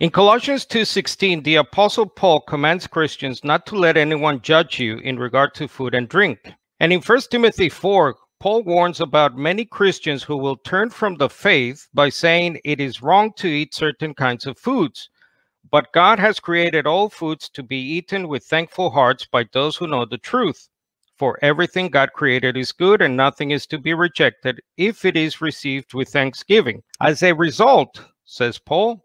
In Colossians 2:16, the apostle Paul commands Christians not to let anyone judge you in regard to food and drink. And in 1 Timothy 4, Paul warns about many Christians who will turn from the faith by saying it is wrong to eat certain kinds of foods. But God has created all foods to be eaten with thankful hearts by those who know the truth. For everything God created is good, and nothing is to be rejected if it is received with thanksgiving. As a result, says Paul,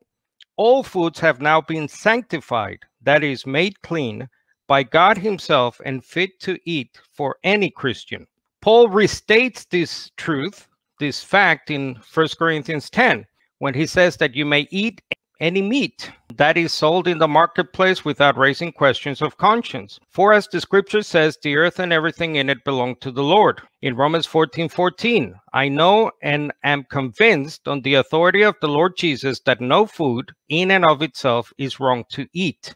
all foods have now been sanctified, that is, made clean by God Himself and fit to eat for any Christian. Paul restates this truth, this fact, in 1 Corinthians 10, when he says that you may eat any meat that is sold in the marketplace without raising questions of conscience. For as the scripture says, the earth and everything in it belong to the Lord. In Romans 14 14, I know and am convinced on the authority of the Lord Jesus that no food in and of itself is wrong to eat.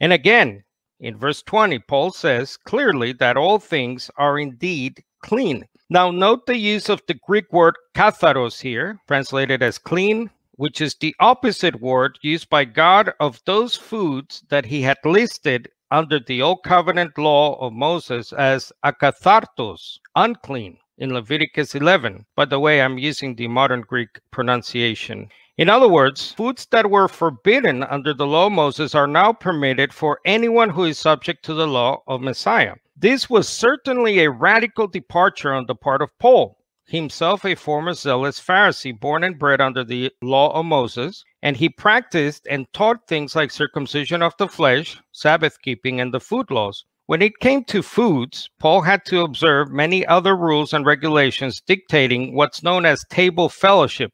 And again, in verse 20, Paul says clearly that all things are indeed clean. Now, note the use of the Greek word katharos here, translated as clean, which is the opposite word used by God of those foods that he had listed under the old covenant law of Moses as akathartos, unclean, in Leviticus 11. By the way, I'm using the modern Greek pronunciation. In other words, foods that were forbidden under the law of Moses are now permitted for anyone who is subject to the law of Messiah. This was certainly a radical departure on the part of Paul, himself a former zealous Pharisee, born and bred under the law of Moses, and he practiced and taught things like circumcision of the flesh, Sabbath keeping, and the food laws. When it came to foods, Paul had to observe many other rules and regulations dictating what's known as table fellowship,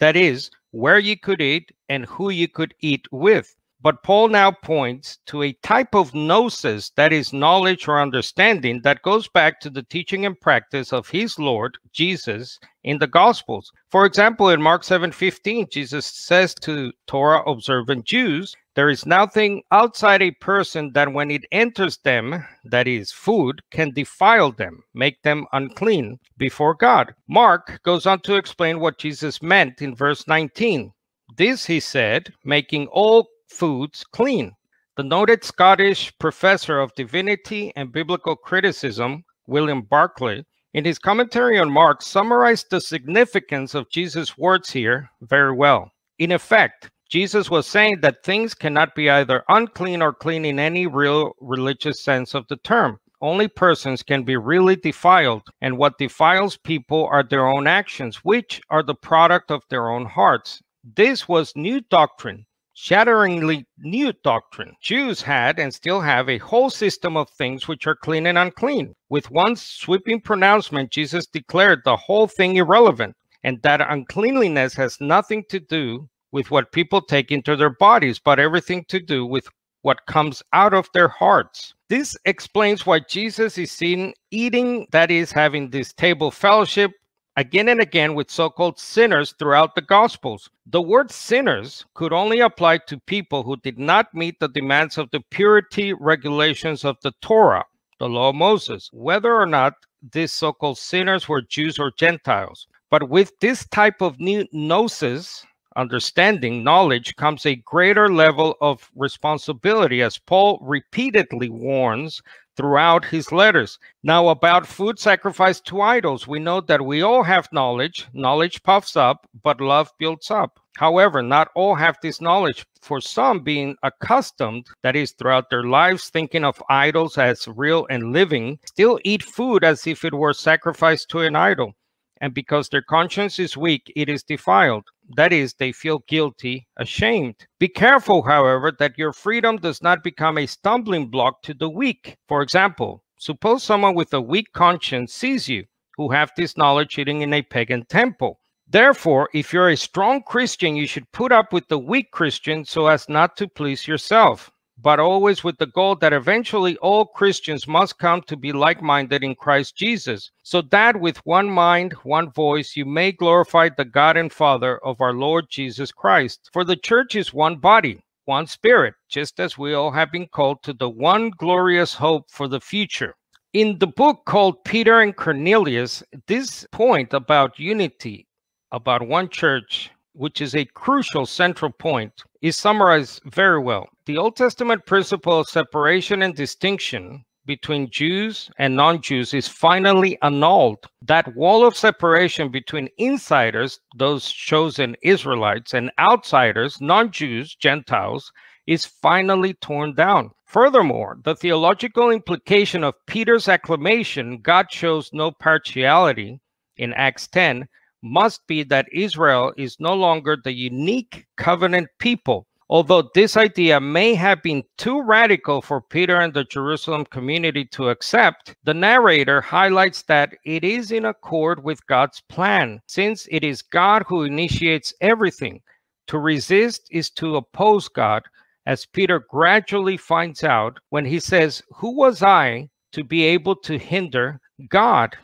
that is, where you could eat and who you could eat with. But Paul now points to a type of gnosis, that is, knowledge or understanding, that goes back to the teaching and practice of his Lord Jesus in the Gospels. For example, in Mark 7:15, Jesus says to Torah observant Jews, there is nothing outside a person that when it enters them, that is food, can defile them, make them unclean before God. Mark goes on to explain what Jesus meant in verse 19. This he said, making all foods clean. The noted Scottish professor of divinity and biblical criticism, William Barclay, in his commentary on Mark, summarized the significance of Jesus' words here very well. In effect, Jesus was saying that things cannot be either unclean or clean in any real religious sense of the term. Only persons can be really defiled, and what defiles people are their own actions, which are the product of their own hearts. This was new doctrine shatteringly new doctrine. Jews had and still have a whole system of things which are clean and unclean. With one sweeping pronouncement, Jesus declared the whole thing irrelevant and that uncleanliness has nothing to do with what people take into their bodies, but everything to do with what comes out of their hearts. This explains why Jesus is seen eating, that is, having this table fellowship again and again with so called sinners throughout the Gospels. The word sinners could only apply to people who did not meet the demands of the purity regulations of the Torah, the law of Moses, whether or not these so called sinners were Jews or Gentiles. But with this type of gnosis, understanding, knowledge, comes a greater level of responsibility, as Paul repeatedly warns throughout his letters. Now, about food sacrificed to idols, we know that we all have knowledge. Knowledge puffs up, but love builds up. However, not all have this knowledge. For some, being accustomed, that is, throughout their lives, thinking of idols as real and living, still eat food as if it were sacrificed to an idol and because their conscience is weak, it is defiled. That is, they feel guilty, ashamed. Be careful, however, that your freedom does not become a stumbling block to the weak. For example, suppose someone with a weak conscience sees you, who have this knowledge eating in a pagan temple. Therefore, if you're a strong Christian, you should put up with the weak Christian so as not to please yourself but always with the goal that eventually all Christians must come to be like minded in Christ Jesus, so that with one mind, one voice, you may glorify the God and Father of our Lord Jesus Christ. For the church is one body, one spirit, just as we all have been called to the one glorious hope for the future. In the book called Peter and Cornelius, this point about unity, about one church, which is a crucial central point, is summarized very well the Old Testament principle of separation and distinction between Jews and non Jews is finally annulled. That wall of separation between insiders, those chosen Israelites, and outsiders, non Jews, Gentiles, is finally torn down. Furthermore, the theological implication of Peter's acclamation, God shows no partiality, in Acts 10, must be that Israel is no longer the unique covenant people Although this idea may have been too radical for Peter and the Jerusalem community to accept, the narrator highlights that it is in accord with God's plan, since it is God who initiates everything. To resist is to oppose God, as Peter gradually finds out when he says, Who was I to be able to hinder God?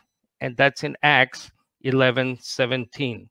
And that's in Acts 11 17.